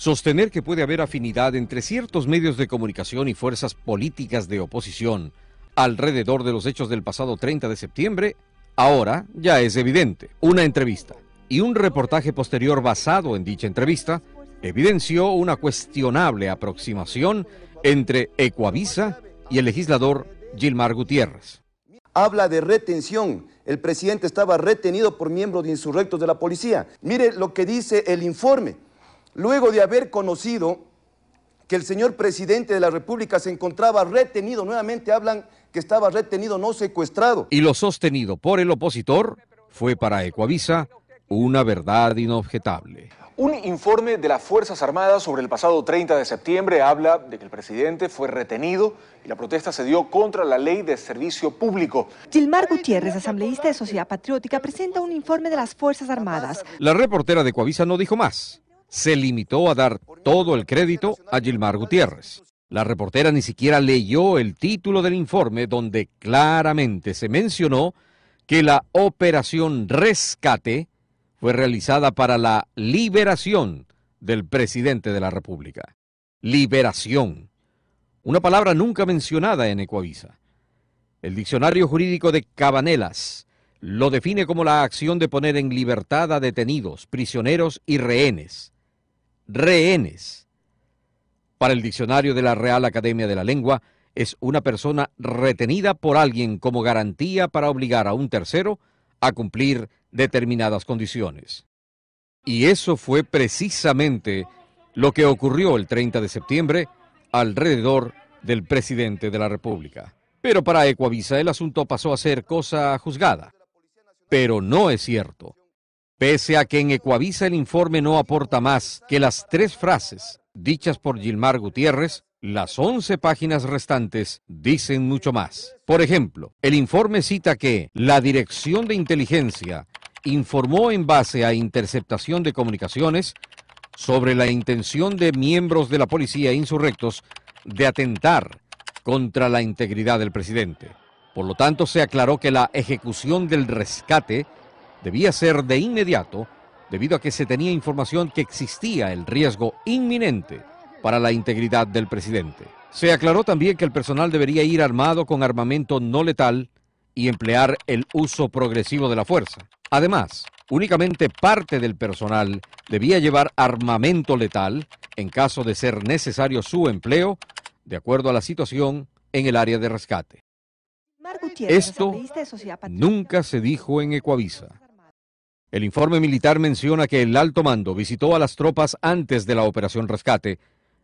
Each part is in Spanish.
Sostener que puede haber afinidad entre ciertos medios de comunicación y fuerzas políticas de oposición alrededor de los hechos del pasado 30 de septiembre, ahora ya es evidente. Una entrevista y un reportaje posterior basado en dicha entrevista evidenció una cuestionable aproximación entre Ecuavisa y el legislador Gilmar Gutiérrez. Habla de retención. El presidente estaba retenido por miembros de insurrectos de la policía. Mire lo que dice el informe luego de haber conocido que el señor presidente de la República se encontraba retenido, nuevamente hablan que estaba retenido, no secuestrado. Y lo sostenido por el opositor fue para Ecuavisa una verdad inobjetable. Un informe de las Fuerzas Armadas sobre el pasado 30 de septiembre habla de que el presidente fue retenido y la protesta se dio contra la ley de servicio público. Gilmar Gutiérrez, asambleísta de Sociedad Patriótica, presenta un informe de las Fuerzas Armadas. La reportera de Ecuavisa no dijo más se limitó a dar todo el crédito a Gilmar Gutiérrez. La reportera ni siquiera leyó el título del informe donde claramente se mencionó que la operación rescate fue realizada para la liberación del presidente de la República. Liberación. Una palabra nunca mencionada en Ecuavisa. El diccionario jurídico de Cabanelas lo define como la acción de poner en libertad a detenidos, prisioneros y rehenes rehenes. Para el diccionario de la Real Academia de la Lengua, es una persona retenida por alguien como garantía para obligar a un tercero a cumplir determinadas condiciones. Y eso fue precisamente lo que ocurrió el 30 de septiembre alrededor del presidente de la República. Pero para Ecuavisa el asunto pasó a ser cosa juzgada. Pero no es cierto. Pese a que en Ecuavisa el informe no aporta más que las tres frases dichas por Gilmar Gutiérrez, las once páginas restantes dicen mucho más. Por ejemplo, el informe cita que la Dirección de Inteligencia informó en base a interceptación de comunicaciones sobre la intención de miembros de la policía insurrectos de atentar contra la integridad del presidente. Por lo tanto, se aclaró que la ejecución del rescate debía ser de inmediato debido a que se tenía información que existía el riesgo inminente para la integridad del presidente. Se aclaró también que el personal debería ir armado con armamento no letal y emplear el uso progresivo de la fuerza. Además, únicamente parte del personal debía llevar armamento letal en caso de ser necesario su empleo, de acuerdo a la situación en el área de rescate. Esto nunca se dijo en Ecuavisa. El informe militar menciona que el alto mando visitó a las tropas antes de la operación rescate,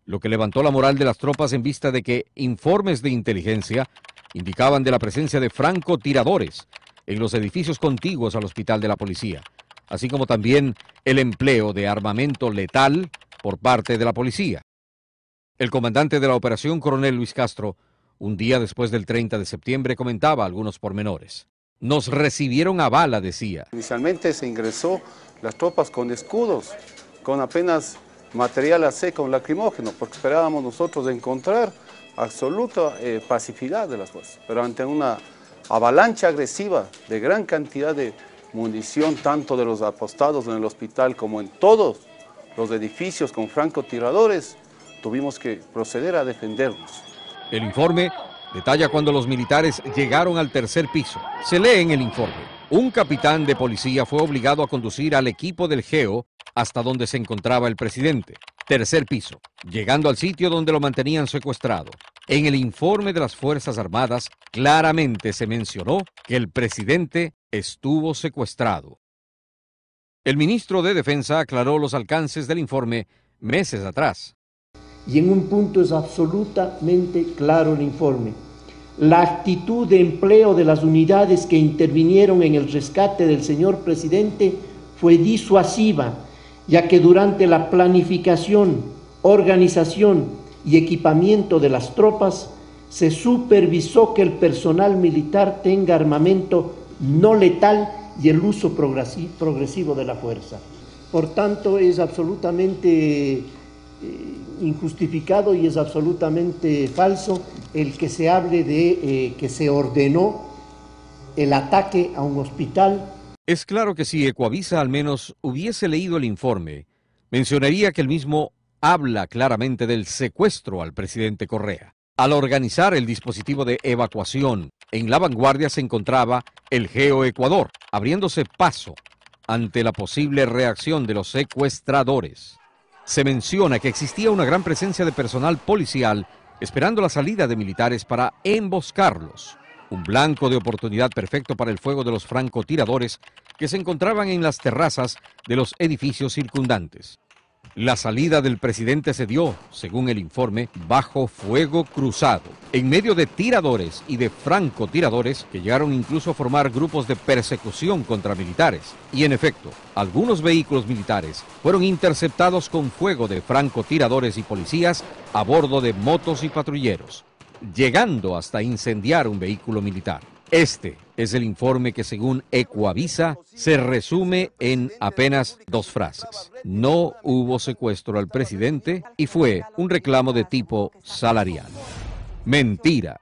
lo que levantó la moral de las tropas en vista de que informes de inteligencia indicaban de la presencia de francotiradores en los edificios contiguos al hospital de la policía, así como también el empleo de armamento letal por parte de la policía. El comandante de la operación, coronel Luis Castro, un día después del 30 de septiembre comentaba algunos pormenores. Nos recibieron a bala, decía. Inicialmente se ingresó las tropas con escudos, con apenas material a seco, lacrimógeno, porque esperábamos nosotros encontrar absoluta eh, pacificidad de las fuerzas, pero ante una avalancha agresiva de gran cantidad de munición, tanto de los apostados en el hospital como en todos los edificios con francotiradores, tuvimos que proceder a defendernos. El informe Detalla cuando los militares llegaron al tercer piso. Se lee en el informe. Un capitán de policía fue obligado a conducir al equipo del GEO hasta donde se encontraba el presidente. Tercer piso, llegando al sitio donde lo mantenían secuestrado. En el informe de las Fuerzas Armadas claramente se mencionó que el presidente estuvo secuestrado. El ministro de Defensa aclaró los alcances del informe meses atrás. Y en un punto es absolutamente claro el informe la actitud de empleo de las unidades que intervinieron en el rescate del señor presidente fue disuasiva, ya que durante la planificación, organización y equipamiento de las tropas se supervisó que el personal militar tenga armamento no letal y el uso progresivo de la fuerza. Por tanto, es absolutamente eh, injustificado y es absolutamente falso el que se hable de eh, que se ordenó el ataque a un hospital. Es claro que si Ecoavisa al menos hubiese leído el informe, mencionaría que el mismo habla claramente del secuestro al presidente Correa. Al organizar el dispositivo de evacuación, en la vanguardia se encontraba el geoecuador, abriéndose paso ante la posible reacción de los secuestradores. Se menciona que existía una gran presencia de personal policial esperando la salida de militares para emboscarlos. Un blanco de oportunidad perfecto para el fuego de los francotiradores que se encontraban en las terrazas de los edificios circundantes. La salida del presidente se dio, según el informe, bajo fuego cruzado, en medio de tiradores y de francotiradores que llegaron incluso a formar grupos de persecución contra militares. Y en efecto, algunos vehículos militares fueron interceptados con fuego de francotiradores y policías a bordo de motos y patrulleros, llegando hasta incendiar un vehículo militar. Este es el informe que según Ecoavisa se resume en apenas dos frases. No hubo secuestro al presidente y fue un reclamo de tipo salarial. Mentira.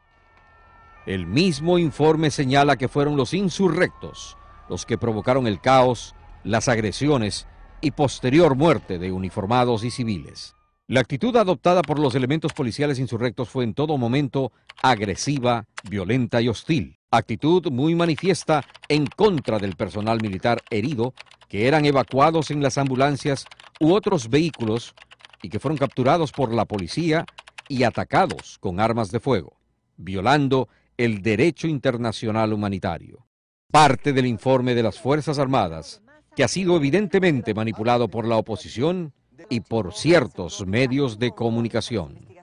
El mismo informe señala que fueron los insurrectos los que provocaron el caos, las agresiones y posterior muerte de uniformados y civiles. La actitud adoptada por los elementos policiales insurrectos fue en todo momento agresiva, violenta y hostil actitud muy manifiesta en contra del personal militar herido que eran evacuados en las ambulancias u otros vehículos y que fueron capturados por la policía y atacados con armas de fuego, violando el derecho internacional humanitario. Parte del informe de las Fuerzas Armadas, que ha sido evidentemente manipulado por la oposición y por ciertos medios de comunicación.